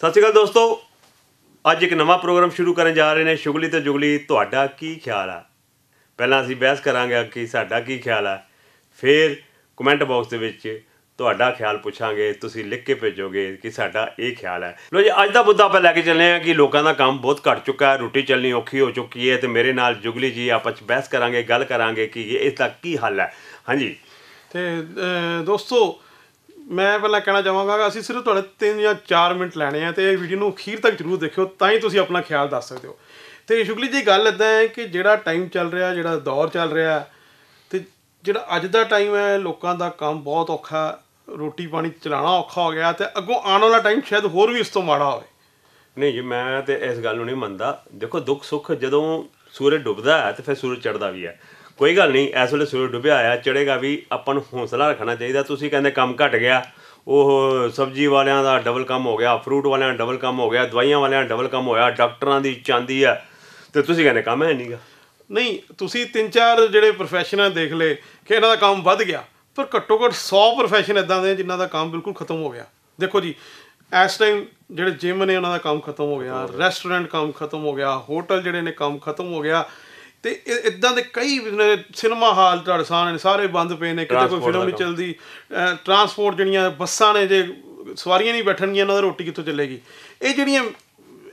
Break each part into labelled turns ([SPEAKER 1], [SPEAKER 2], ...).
[SPEAKER 1] ਸਤਿ ਸ਼੍ਰੀ ਅਕਾਲ ਦੋਸਤੋ ਅੱਜ ਇੱਕ ਨਵਾਂ ਪ੍ਰੋਗਰਾਮ ਸ਼ੁਰੂ ਕਰਨ ਜਾ ਰਹੇ ਨੇ ਸ਼ੁਗਲੀ ਤੇ ਜੁਗਲੀ ਤੁਹਾਡਾ ਕੀ ਖਿਆਲ ਆ ਪਹਿਲਾਂ ਅਸੀਂ ਬਹਿਸ ਕਰਾਂਗੇ ਕਿ ਸਾਡਾ ਕੀ ਖਿਆਲ ਆ ਫਿਰ ਕਮੈਂਟ ਬਾਕਸ ਦੇ ਵਿੱਚ ਤੁਹਾਡਾ ਖਿਆਲ ਪੁੱਛਾਂਗੇ ਤੁਸੀਂ ਲਿਖ ਕੇ ਭੇਜੋਗੇ ਕਿ ਸਾਡਾ ਇਹ ਖਿਆਲ ਹੈ ਲੋ ਜੀ ਅੱਜ ਦਾ ਮੁੱਦਾ ਆਪਾਂ ਲੈ ਕੇ ਚੱਲੇ ਆ ਕਿ ਲੋਕਾਂ ਦਾ ਕੰਮ ਬਹੁਤ ਘਟ ਚੁੱਕਾ ਹੈ ਰੋਟੀ ਚੱਲਣੀ ਔਖੀ ਹੋ ਚੁੱਕੀ ਹੈ ਤੇ ਮੇਰੇ
[SPEAKER 2] ਨਾਲ ਜੁਗਲੀ ਜੀ ਆਪਾਂ ਚ ਬਹਿਸ ਕਰਾਂਗੇ ਗੱਲ ਕਰਾਂਗੇ ਕਿ ਇਸ ਦਾ ਕੀ ਹੱਲ ਹੈ ਹਾਂਜੀ ਤੇ ਦੋਸਤੋ ਮੈਂ ਪਹਿਲਾਂ ਕਹਿਣਾ ਚਾਹਾਂਗਾ ਅਸੀਂ ਸਿਰਫ ਤੁਹਾਡੇ 3 ਜਾਂ 4 ਮਿੰਟ ਲੈਣੇ ਆ ਤੇ ਇਹ ਵੀਡੀਓ ਨੂੰ ਅਖੀਰ ਤੱਕ ਜ਼ਰੂਰ ਦੇਖਿਓ ਤਾਂ ਹੀ ਤੁਸੀਂ ਆਪਣਾ ਖਿਆਲ ਦੱਸ ਸਕਦੇ ਹੋ ਤੇ ਸ਼ੁਕਲੀ ਜੀ ਗੱਲ ਇਦਾਂ ਹੈ ਕਿ ਜਿਹੜਾ ਟਾਈਮ ਚੱਲ ਰਿਹਾ ਜਿਹੜਾ ਦੌਰ ਚੱਲ ਰਿਹਾ ਤੇ ਜਿਹੜਾ ਅੱਜ ਦਾ ਟਾਈਮ ਹੈ ਲੋਕਾਂ ਦਾ ਕੰਮ ਬਹੁਤ ਔਖਾ ਰੋਟੀ ਪਾਣੀ ਚਲਾਣਾ ਔਖਾ ਹੋ ਗਿਆ ਤੇ ਅੱਗੋਂ ਆਉਣ ਵਾਲਾ ਟਾਈਮ ਸ਼ਾਇਦ ਹੋਰ ਵੀ ਇਸ ਤੋਂ ਮਾੜਾ ਹੋਵੇ ਨਹੀਂ ਜੀ ਮੈਂ ਤੇ ਇਸ ਗੱਲ ਨੂੰ ਨਹੀਂ ਮੰਨਦਾ ਦੇਖੋ ਦੁੱਖ ਸੁੱਖ ਜਦੋਂ
[SPEAKER 1] ਸੂਰਜ ਡੁੱਬਦਾ ਹੈ ਤੇ ਫਿਰ ਸੂਰਜ ਚੜਦਾ ਵੀ ਹੈ ਕੋਈ ਗੱਲ ਨਹੀਂ ਇਸ ਵੇਲੇ ਸੂਰਜ ਡੁੱਬਿਆ ਆਇਆ ਚੜੇਗਾ ਵੀ ਆਪਾਂ ਨੂੰ ਹੌਸਲਾ ਰੱਖਣਾ ਚਾਹੀਦਾ ਤੁਸੀਂ ਕਹਿੰਦੇ ਕੰਮ ਘਟ ਗਿਆ ਉਹ ਸਬਜ਼ੀ ਵਾਲਿਆਂ ਦਾ ਡਬਲ ਕੰਮ ਹੋ ਗਿਆ ਫਰੂਟ ਵਾਲਿਆਂ ਦਾ ਡਬਲ ਕੰਮ ਹੋ ਗਿਆ ਦਵਾਈਆਂ ਵਾਲਿਆਂ ਦਾ ਡਬਲ ਕੰਮ ਹੋਇਆ ਡਾਕਟਰਾਂ ਦੀ ਚਾਂਦੀ ਆ ਤੇ ਤੁਸੀਂ ਕਹਿੰਦੇ ਕੰਮ ਹੈ ਨਹੀਂਗਾ
[SPEAKER 2] ਨਹੀਂ ਤੁਸੀਂ ਤਿੰਨ ਚਾਰ ਜਿਹੜੇ ਪ੍ਰੋਫੈਸ਼ਨਲ ਦੇਖ ਲੈ ਕਿ ਇਹਨਾਂ ਦਾ ਕੰਮ ਵੱਧ ਗਿਆ ਪਰ ਘੱਟੋ ਘੱਟ 100 ਪ੍ਰੋਫੈਸ਼ਨ ਇਦਾਂ ਦੇ ਜਿਨ੍ਹਾਂ ਦਾ ਕੰਮ ਬਿਲਕੁਲ ਖਤਮ ਹੋ ਗਿਆ ਦੇਖੋ ਜੀ ਇਸ ਟਾਈਮ ਜਿਹੜੇ ਜਿਮ ਨੇ ਉਹਨਾਂ ਦਾ ਕੰਮ ਖਤਮ ਹੋ ਗਿਆ ਰੈਸਟੋਰੈਂਟ ਕੰਮ ਖਤਮ ਹੋ ਗਿਆ ਹੋਟਲ ਜਿਹੜੇ ਨੇ ਕੰਮ ਖਤਮ ਹੋ ਗਿਆ ਤੇ ਇਦਾਂ ਦੇ ਕਈ ਸਿਨੇਮਾ ਹਾਲ ਟੜਸਾਨ ਨੇ ਸਾਰੇ ਬੰਦ ਪਏ ਨੇ ਕਿਤੇ ਕੋਈ ਫਿਲਮ ਨਹੀਂ ਚੱਲਦੀ ਟਰਾਂਸਪੋਰਟ ਜਿਹੜੀਆਂ ਬੱਸਾਂ ਨੇ ਜੇ ਸਵਾਰੀਆਂ ਨਹੀਂ ਬੈਠਣਗੀਆਂ ਉਹਨਾਂ ਦਾ ਰੋਟੀ ਕਿੱਥੋਂ ਚੱਲੇਗੀ ਇਹ ਜਿਹੜੀਆਂ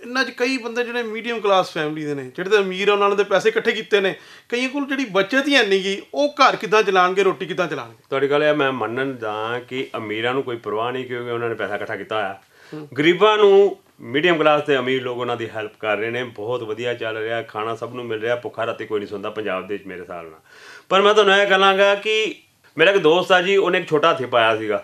[SPEAKER 2] ਇਨਾਂ 'ਚ ਕਈ ਬੰਦੇ ਜਿਹੜੇ ਮੀਡੀਅਮ ਕਲਾਸ ਫੈਮਿਲੀ ਦੇ ਨੇ ਜਿਹੜੇ ਤਾਂ ਅਮੀਰ ਉਹਨਾਂ ਦੇ ਪੈਸੇ ਇਕੱਠੇ ਕੀਤੇ ਨੇ ਕਈਆਂ ਕੋਲ ਜਿਹੜੀ ਬਚਤ ਹੀ ਨਹੀਂ ਗਈ ਉਹ ਘਰ ਕਿਦਾਂ ਚਲਾਣਗੇ ਰੋਟੀ ਕਿਦਾਂ ਚਲਾਣਗੇ ਤੁਹਾਡੀ
[SPEAKER 1] ਗੱਲ ਇਹ ਮੈਂ ਮੰਨਣ ਦਾ ਕਿ ਅਮੀਰਾਂ ਨੂੰ ਕੋਈ ਪਰਵਾਹ ਨਹੀਂ ਕਿਉਂਕਿ ਉਹਨਾਂ ਨੇ ਪੈਸਾ ਇਕੱਠਾ ਕੀਤਾ
[SPEAKER 2] ਹੋਇਆ
[SPEAKER 1] ਗਰੀਬਾਂ ਨੂੰ ਮੀਡੀਅਮ ਕਲਾਸ ਦੇ ਅਮੀਰ ਲੋਕ ਉਹਨਾਂ ਦੀ ਹੈਲਪ ਕਰ ਰਹੇ ਨੇ ਬਹੁਤ ਵਧੀਆ ਚੱਲ ਰਿਹਾ ਖਾਣਾ ਸਭ ਨੂੰ ਮਿਲ ਰਿਹਾ ਭੁੱਖਾ ਰਾਤੀ ਕੋਈ ਨਹੀਂ ਸੌਂਦਾ ਪੰਜਾਬ ਦੇ ਵਿੱਚ ਮੇਰੇ ਸਾਲ ਨਾਲ ਪਰ ਮੈਂ ਤੁਹਾਨੂੰ ਇਹ ਕਹਾਂਗਾ ਕਿ ਮੇਰਾ ਇੱਕ ਦੋਸਤ ਆ ਜੀ ਉਹਨੇ ਇੱਕ ਛੋਟਾ ਹੱਥੀ ਪਾਇਆ ਸੀਗਾ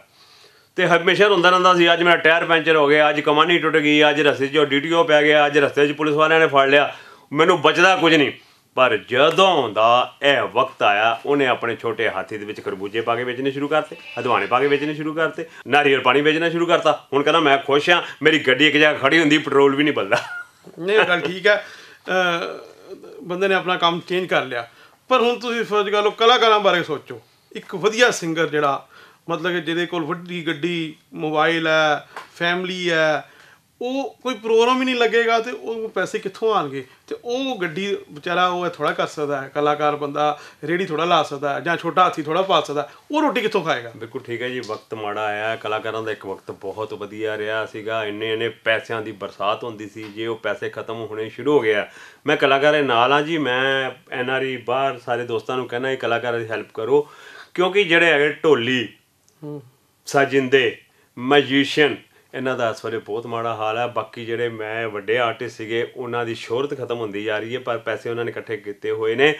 [SPEAKER 1] ਤੇ ਹਮੇਸ਼ਾ ਰੋਂਦਾ ਰਹਿੰਦਾ ਸੀ ਅੱਜ ਮੇਰਾ ਟਾਇਰ ਪੈਂਚਰ ਹੋ ਗਿਆ ਅੱਜ ਕਮਾਨੀ ਟੁੱਟ ਗਈ ਅੱਜ ਰਸਤੇ 'ਚ ਡੀਟੀਓ ਪੈ ਗਿਆ ਅੱਜ ਰਸਤੇ 'ਚ ਪੁਲਿਸ ਵਾਲਿਆਂ ਨੇ ਫੜ ਲਿਆ ਮੈਨੂੰ ਬਚਦਾ ਕੁਝ ਨਹੀਂ ਪਰ ਜਦੋਂ ਦਾ ਇਹ ਵਕਤ ਆਇਆ ਉਹਨੇ ਆਪਣੇ ਛੋਟੇ ਹਾਥੀ ਦੇ ਵਿੱਚ ਖਰਬੂਜੇ ਪਾ ਕੇ ਵੇਚਣੇ ਸ਼ੁਰੂ ਕਰਤੇ ਹਦਵਾਣੇ ਪਾ ਕੇ ਵੇਚਣੇ ਸ਼ੁਰੂ ਕਰਤੇ ਨਾਰੀਅਲ ਪਾਣੀ ਵੇਚਣਾ ਸ਼ੁਰੂ ਕਰਤਾ ਹੁਣ ਕਹਿੰਦਾ ਮੈਂ ਖੁਸ਼ ਆ ਮੇਰੀ ਗੱਡੀ ਇੱਕ ਜਗ੍ਹਾ ਖੜੀ ਹੁੰਦੀ ਪੈਟਰੋਲ ਵੀ ਨਹੀਂ ਬਲਦਾ
[SPEAKER 2] ਨਹੀਂ ਗੱਲ ਠੀਕ ਹੈ ਬੰਦੇ ਨੇ ਆਪਣਾ ਕੰਮ ਚੇਂਜ ਕਰ ਲਿਆ ਪਰ ਹੁਣ ਤੁਸੀਂ ਸੋਚ ਗਾ ਲੋ ਕਲਾਕਾਰਾਂ ਬਾਰੇ ਸੋਚੋ ਇੱਕ ਵਧੀਆ ਸਿੰਗਰ ਜਿਹੜਾ ਮਤਲਬ ਕਿ ਜਿਹਦੇ ਕੋਲ ਵੱਡੀ ਗੱਡੀ ਮੋਬਾਈਲ ਹੈ ਫੈਮਿਲੀ ਹੈ ਉਹ ਕੋਈ ਪ੍ਰੋਗਰਾਮ ਹੀ ਨਹੀਂ ਲੱਗੇਗਾ ਤੇ ਉਹ ਪੈਸੇ ਕਿੱਥੋਂ ਆਣਗੇ ਤੇ ਉਹ ਗੱਡੀ ਵਿਚਾਰਾ ਉਹ ਥੋੜਾ ਕਰ ਸਕਦਾ ਹੈ ਕਲਾਕਾਰ ਬੰਦਾ ਰੇੜੀ ਥੋੜਾ ਲਾ ਸਕਦਾ ਜਾਂ ਛੋਟਾ ਹਾਥੀ ਥੋੜਾ ਪਾ ਸਕਦਾ ਉਹ ਰੋਟੀ ਕਿੱਥੋਂ ਖਾਏਗਾ ਬਿਲਕੁਲ ਠੀਕ ਹੈ ਜੀ ਵਕਤ ਮਾੜਾ ਆਇਆ ਕਲਾਕਾਰਾਂ ਦਾ ਇੱਕ ਵਕਤ ਬਹੁਤ ਵਧੀਆ ਰਿਹਾ ਸੀਗਾ ਇੰਨੇ ਇੰਨੇ
[SPEAKER 1] ਪੈਸਿਆਂ ਦੀ ਬਰਸਾਤ ਹੁੰਦੀ ਸੀ ਜੇ ਉਹ ਪੈਸੇ ਖਤਮ ਹੋਣੇ ਸ਼ੁਰੂ ਹੋ ਗਿਆ ਮੈਂ ਕਲਾਕਾਰ ਦੇ ਨਾਲ ਆ ਜੀ ਮੈਂ ਐਨ ਆਰ ਆਈ ਬਾਹਰ ਸਾਰੇ ਦੋਸਤਾਂ ਨੂੰ ਕਹਿੰਦਾ ਇਹ ਕਲਾਕਾਰਾਂ ਦੀ ਹੈਲਪ ਕਰੋ ਕਿਉਂਕਿ ਜਿਹੜੇ ਹੈਗੇ ਢੋਲੀ ਸਾਜਿੰਦੇ ਮੈਜੀਸ਼ੀਅਨ ਇਹਨਾਂ ਦਾ ਇਸ ਵੇਲੇ ਬਹੁਤ ਮਾੜਾ ਹਾਲ ਹੈ ਬਾਕੀ ਜਿਹੜੇ ਮੈਂ ਵੱਡੇ ਆਰਟਿਸਟ ਸੀਗੇ ਉਹਨਾਂ ਦੀ ਸ਼ੋਹਰਤ ਖਤਮ ਹੁੰਦੀ ਜਾ ਰਹੀ ਹੈ ਪਰ ਪੈਸੇ ਉਹਨਾਂ ਨੇ ਇਕੱਠੇ ਕੀਤੇ ਹੋਏ ਨੇ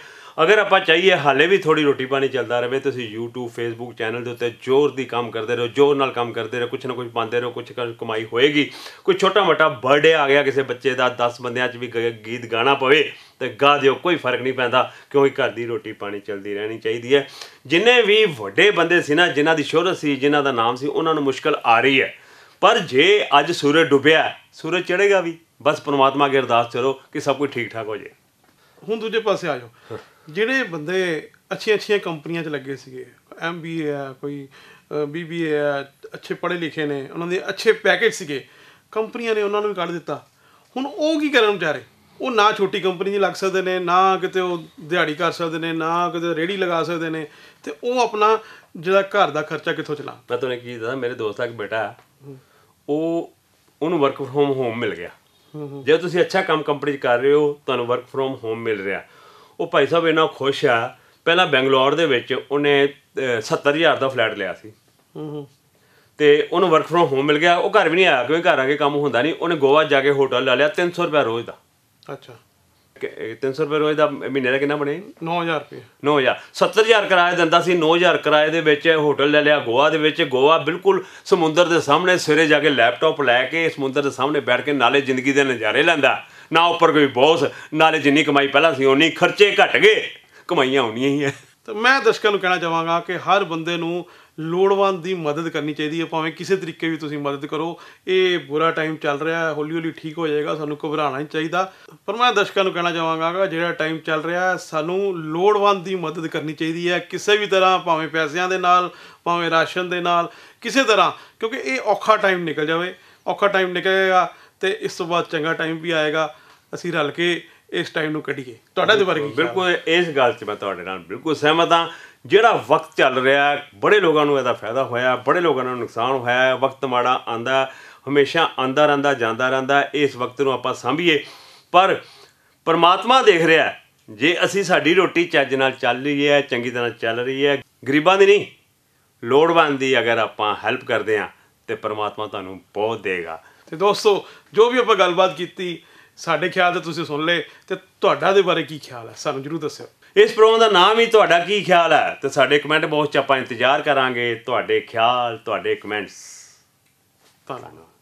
[SPEAKER 1] ਅਗਰ ਆਪਾਂ ਚਾਹੀਏ ਹਾਲੇ ਵੀ ਥੋੜੀ ਰੋਟੀ ਪਾਣੀ ਚੱਲਦਾ ਰਹੇ ਤੁਸੀਂ YouTube Facebook ਚੈਨਲ ਦੇ ਉੱਤੇ ਜ਼ੋਰ ਦੀ ਕੰਮ ਕਰਦੇ ਰਹੋ ਜ਼ੋਰ ਨਾਲ ਕੰਮ ਕਰਦੇ ਰਹੋ ਕੁਝ ਨਾ ਕੁਝ ਪਾਉਂਦੇ ਰਹੋ ਕੁਝ ਕਮਾਈ ਹੋਏਗੀ ਕੋਈ ਛੋਟਾ ਮੋਟਾ ਬਰਥਡੇ ਆ ਗਿਆ ਕਿਸੇ ਬੱਚੇ ਦਾ 10 ਬੰਦਿਆਂ 'ਚ ਵੀ ਗੀਤ ਗਾਣਾ ਪਵੇ ਤੇ ਗਾ ਦਿਓ ਕੋਈ ਫਰਕ ਨਹੀਂ ਪੈਂਦਾ ਕਿਉਂਕਿ ਘਰ ਦੀ ਰੋਟੀ ਪਾਣੀ ਚੱਲਦੀ ਰਹਿਣੀ ਚਾਹੀਦੀ ਹੈ ਜਿੰਨੇ ਵੀ ਵੱਡੇ ਬੰਦੇ ਸੀ ਨਾ ਜਿਨ੍ਹਾਂ ਦੀ ਸ਼ੋਹਰਤ ਸੀ ਜਿਨ੍ਹਾਂ ਦਾ ਨਾਮ ਸੀ ਉਹਨਾਂ ਨੂੰ ਮੁਸ਼ਕਲ ਆ ਰਹੀ ਹੈ ਪਰ ਜੇ ਅੱਜ ਸੂਰਜ ਡੁੱਬਿਆ ਸੂਰਜ ਚੜੇਗਾ ਵੀ ਬਸ ਪ੍ਰਮਾਤਮਾ ਅਗੇ ਅਰਦਾਸ ਕਰੋ ਕਿ ਸਭ ਕੁਝ ਠੀਕ ਠਾਕ ਹੋ ਜਾਏ
[SPEAKER 2] ਹੁਣ ਦੂਜੇ ਪਾਸੇ ਆ ਜਾਓ ਜਿਹੜੇ ਬੰਦੇ ਅੱਛੀਆਂ ਅੱਛੀਆਂ ਕੰਪਨੀਆਂ 'ਚ ਲੱਗੇ ਸੀਗੇ ਐਮਬੀਏ ਆ ਕੋਈ ਬੀਬੀਏ ਆ ਅੱਛੇ ਪੜ੍ਹੇ ਲਿਖੇ ਨੇ ਉਹਨਾਂ ਦੇ ਅੱਛੇ ਪੈਕੇਜ ਸੀਗੇ ਕੰਪਨੀਆਂ ਨੇ ਉਹਨਾਂ ਨੂੰ ਵੀ ਕੱਢ ਦਿੱਤਾ ਹੁਣ ਉਹ ਕੀ ਕਰਨ ਵਿਚਾਰੇ ਉਹ ਨਾ ਛੋਟੀ ਕੰਪਨੀ 'ਚ ਲੱਗ ਸਕਦੇ ਨੇ ਨਾ ਕਿਤੇ ਉਹ ਦਿਹਾੜੀ ਕਰ ਸਕਦੇ ਨੇ ਨਾ ਕਿਤੇ ਰੇੜੀ ਲਗਾ ਸਕਦੇ ਨੇ ਤੇ ਉਹ ਆਪਣਾ ਜਿਹੜਾ ਘਰ ਦਾ ਖਰਚਾ ਕਿੱਥੋਂ ਚਲਾ
[SPEAKER 1] ਮੈਂ ਤੁਹਾਨੂੰ ਕੀ ਦੱਸਾਂ ਮੇਰੇ ਦੋਸਤ ਦਾ ਇੱਕ ਬੇਟਾ ਉਹ ਉਹਨੂੰ ਵਰਕ ਫਰੋਮ ਹੋਮ ਮਿਲ ਗਿਆ ਜੇ ਤੁਸੀਂ ਅੱਛਾ ਕੰਮ ਕੰਪਨੀ 'ਚ ਕਰ ਰਹੇ ਹੋ ਤੁਹਾਨੂੰ ਵਰਕ ਫਰੋਮ ਹੋਮ ਮਿਲ ਰਿਹਾ ਉਹ ਭਾਈ ਸਾਹਿਬ ਇਹਨਾਂ ਖੁਸ਼ ਆ ਪਹਿਲਾਂ ਬੈਂਗਲੌਰ ਦੇ ਵਿੱਚ ਉਹਨੇ 70000 ਦਾ ਫਲੈਟ ਲਿਆ ਸੀ ਤੇ ਉਹਨੂੰ ਵਰਕ ਫਰੋਮ ਹੋਮ ਮਿਲ ਗਿਆ ਉਹ ਘਰ ਵੀ ਨਹੀਂ ਆਇਆ ਕਿਉਂਕਿ ਘਰ ਆ ਕੇ ਕੰਮ ਹੁੰਦਾ ਨਹੀਂ ਉਹਨੇ ਗੋਆ ਜਾ ਕੇ ਹੋਟਲ ਲਾ ਲਿਆ 300 ਰੁਪਏ ਰੋਜ਼ ਦਾ ਅੱਛਾ 300 ਰੁਪਏ ਦਾ ਮਹੀਨੇ ਦਾ ਕਿੰਨਾ ਬਣੇ 9000 ਰੁਪਏ 9000 70000 ਕਿਰਾਇਆ ਦਿੰਦਾ ਸੀ 9000 ਕਿਰਾਏ ਦੇ ਵਿੱਚ ਹੋਟਲ ਲੈ ਲਿਆ ਗੋਆ ਦੇ ਵਿੱਚ ਗੋਆ ਬਿਲਕੁਲ ਸਮੁੰਦਰ ਦੇ ਸਾਹਮਣੇ ਸਿਰੇ ਜਾ ਕੇ ਲੈਪਟਾਪ ਲੈ ਕੇ ਸਮੁੰਦਰ ਦੇ ਸਾਹਮਣੇ ਬੈਠ ਕੇ ਨਾਲੇ ਜ਼ਿੰਦਗੀ ਦੇ ਨਜ਼ਾਰੇ ਲੈਂਦਾ ਨਾ ਉੱਪਰ ਕੋਈ ਬੋਸ ਨਾਲੇ ਜਿੰਨੀ ਕਮਾਈ ਪਹਿਲਾਂ ਸੀ ਉਨੀ ਖਰਚੇ ਘਟ ਗਏ ਕਮਾਈਆਂ ਹੋਣੀਆਂ ਹੀ ਐ
[SPEAKER 2] ਤਾਂ ਮੈਂ ਦਰਸ਼ਕਾਂ ਨੂੰ ਕਹਿਣਾ ਚਾਹਾਂਗਾ ਕਿ ਹਰ ਬੰਦੇ ਨੂੰ ਲੋੜਵੰਦ ਦੀ ਮਦਦ ਕਰਨੀ ਚਾਹੀਦੀ ਹੈ ਭਾਵੇਂ ਕਿਸੇ ਤਰੀਕੇ ਵੀ ਤੁਸੀਂ ਮਦਦ ਕਰੋ ਇਹ ਬੁਰਾ ਟਾਈਮ ਚੱਲ ਰਿਹਾ ਹੈ ਹੌਲੀ ਹੌਲੀ ਠੀਕ ਹੋ ਜਾਏਗਾ ਸਾਨੂੰ ਘਬਰਾਣਾ ਨਹੀਂ ਚਾਹੀਦਾ ਪਰ ਮੈਂ ਦਰਸ਼ਕਾਂ ਨੂੰ ਕਹਿਣਾ ਚਾਹਾਂਗਾ ਜਿਹੜਾ ਟਾਈਮ ਚੱਲ ਰਿਹਾ ਹੈ ਸਾਨੂੰ ਲੋੜਵੰਦ ਦੀ ਮਦਦ ਕਰਨੀ ਚਾਹੀਦੀ ਹੈ ਕਿਸੇ ਵੀ ਤਰ੍ਹਾਂ ਭਾਵੇਂ ਪੈਸਿਆਂ ਦੇ ਨਾਲ ਭਾਵੇਂ ਰਾਸ਼ਨ ਦੇ ਨਾਲ ਕਿਸੇ ਤਰ੍ਹਾਂ ਕਿਉਂਕਿ ਇਹ ਔਖਾ ਟਾਈਮ ਨਿਕਲ ਜਾਵੇ ਔਖਾ ਟਾਈਮ ਨਿਕਲੇਗਾ ਤੇ ਇਸ ਤੋਂ ਬਾਅਦ ਚੰਗਾ ਟਾਈਮ ਵੀ ਆਏਗਾ ਅਸੀਂ ਰਲ ਕੇ ਇਸ ਟਾਈਮ ਨੂੰ ਕੱਢੀਏ ਤੁਹਾਡਾ ਦੇ ਵਰਗੀ ਬਿਲਕੁਲ ਇਸ ਗੱਲ 'ਚ ਮੈਂ
[SPEAKER 1] ਤੁਹਾਡੇ ਨਾਲ ਬਿਲਕੁਲ
[SPEAKER 2] ਸਹਿਮਤ ਹਾਂ ਜਿਹੜਾ ਵਕਤ ਚੱਲ ਰਿਹਾ ਬੜੇ
[SPEAKER 1] ਲੋਕਾਂ ਨੂੰ ਇਹਦਾ ਫਾਇਦਾ ਹੋਇਆ ਬੜੇ ਲੋਕਾਂ ਨੂੰ ਨੁਕਸਾਨ ਹੋਇਆ ਵਕਤ ਮਾੜਾ ਆਂਦਾ ਹਮੇਸ਼ਾ ਆਂਦਾ ਰਹਿੰਦਾ ਜਾਂਦਾ ਰਹਿੰਦਾ ਇਸ ਵਕਤ ਨੂੰ ਆਪਾਂ ਸੰਭੀਏ ਪਰ ਪਰਮਾਤਮਾ ਦੇਖ ਰਿਹਾ ਜੇ ਅਸੀਂ ਸਾਡੀ ਰੋਟੀ ਚੱਜ ਨਾਲ ਚੱਲ ਰਹੀ ਹੈ ਚੰਗੀ ਤਰ੍ਹਾਂ ਚੱਲ ਰਹੀ ਹੈ ਗਰੀਬਾਂ ਦੀ ਨਹੀਂ ਲੋੜਵੰਦ ਦੀ ਅਗਰ ਆਪਾਂ ਹੈਲਪ ਕਰਦੇ ਆ ਤੇ ਪਰਮਾਤਮਾ ਤੁਹਾਨੂੰ ਬਹੁਤ ਦੇਗਾ
[SPEAKER 2] ਤੇ ਦੋਸਤੋ ਜੋ ਵੀ ਆਪਾਂ ਗੱਲਬਾਤ ਕੀਤੀ ਸਾਡੇ ਖਿਆਲ ਤੇ ਤੁਸੀਂ ਸੁਣ ਲਏ ਤੇ ਤੁਹਾਡਾ ਦੇ ਬਾਰੇ ਕੀ ਖਿਆਲ ਹੈ ਸਾਨੂੰ ਜਰੂਰ ਦੱਸਿਓ
[SPEAKER 1] ਇਸ ਪ੍ਰੋਗਰਾਮ ਦਾ ਨਾਮ ਹੀ ਤੁਹਾਡਾ ਕੀ ਖਿਆਲ ਹੈ ਤੇ ਸਾਡੇ ਕਮੈਂਟ ਬਾਕਸ 'ਚ ਆਪਾਂ ਇੰਤਜ਼ਾਰ ਕਰਾਂਗੇ ਤੁਹਾਡੇ ਖਿਆਲ ਤੁਹਾਡੇ ਕਮੈਂਟਸ ਧੰਨਵਾਦ